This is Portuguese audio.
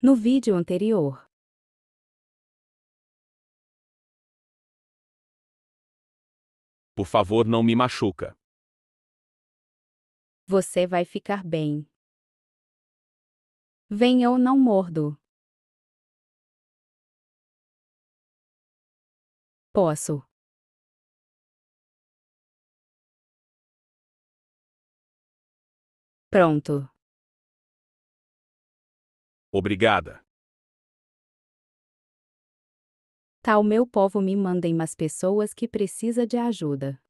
no vídeo anterior. Por favor, não me machuca. Você vai ficar bem. Venha ou não mordo. Posso. Pronto. Obrigada. Tal tá, meu povo me mandem mais pessoas que precisa de ajuda.